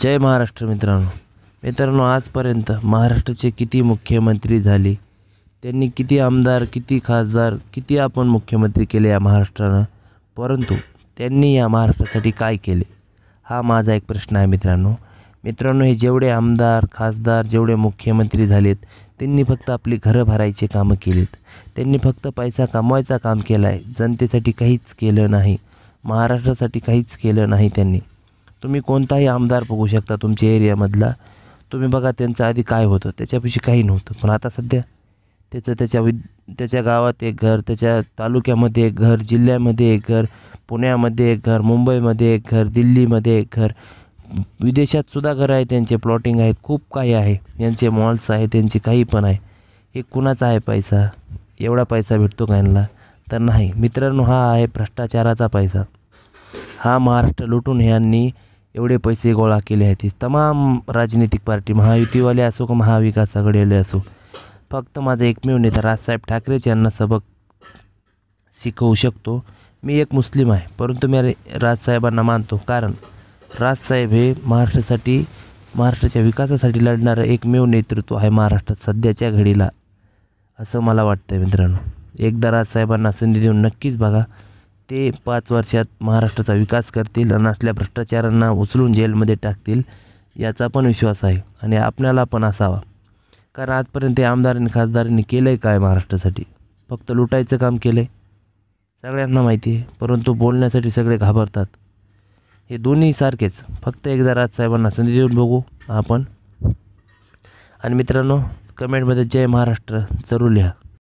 जय महाराष्ट्र मित्रांनो मित्रांनो आजपर्यंत महाराष्ट्राचे किती मुख्यमंत्री झाले त्यांनी किती आमदार किती खासदार किती आपण मुख्यमंत्री केले या महाराष्ट्रानं परंतु त्यांनी या महाराष्ट्रासाठी काय केले हा माझा एक प्रश्न आहे मित्रांनो मित्रांनो हे जेवढे आमदार खासदार जेवढे मुख्यमंत्री झालेत त्यांनी फक्त आपली घरं भरायचे कामं केलीत त्यांनी फक्त पैसा कमवायचा काम केलं आहे जनतेसाठी काहीच केलं नाही महाराष्ट्रासाठी काहीच केलं नाही त्यांनी तुम्ही कोणताही आमदार बघू शकता तुमच्या एरियामधला तुम्ही बघा त्यांचं आधी काय होतं त्याच्यापेक्षा काही नव्हतं पण आता सध्या त्याचं त्याच्या वि त्याच्या गावात एक घर त्याच्या तालुक्यामध्ये एक घर जिल्ह्यामध्ये एक घर पुण्यामध्ये एक घर मुंबईमध्ये एक घर दिल्लीमध्ये एक घर विदेशातसुद्धा घर आहे त्यांचे प्लॉटिंग आहेत खूप काही आहे यांचे मॉल्स आहेत त्यांचे काही पण आहे हे कुणाचा आहे पैसा एवढा पैसा भेटतो यांना तर नाही मित्रांनो हा आहे भ्रष्टाचाराचा पैसा हा महाराष्ट्र लुटून ह्यांनी एवढे पैसे गोळा केले आहेत तमाम राजनैतिक पार्टी महायुतीवाले असो का महाविकास आघाडीवाले असो फक्त माझा एकमेव नेता राजसाहेब ठाकरेच यांना सबक शिकवू शकतो मी एक मुस्लिम आहे परंतु मी राजसाहेबांना मानतो कारण राजसाहेब हे महाराष्ट्रासाठी महाराष्ट्राच्या विकासासाठी लढणारं एकमेव नेतृत्व आहे महाराष्ट्रात सध्याच्या घडीला असं मला वाटतं मित्रांनो एकदा राजसाहेबांना संधी देऊन नक्कीच बघा ते पाच वर्षात महाराष्ट्राचा विकास करतील आणि असल्या भ्रष्टाचारांना उचलून जेलमध्ये टाकतील याचा पण विश्वास आहे आणि आपल्याला पण असावा कारण आजपर्यंत आमदारांनी खासदारांनी केलं आहे काय महाराष्ट्रासाठी फक्त लुटायचं काम केलं आहे सगळ्यांना माहिती आहे परंतु बोलण्यासाठी सगळे घाबरतात हे दोन्ही सारखेच फक्त एकदा राजसाहेबांना संधी देऊन बघू आपण आणि मित्रांनो कमेंटमध्ये जय महाराष्ट्र जरूर लिहा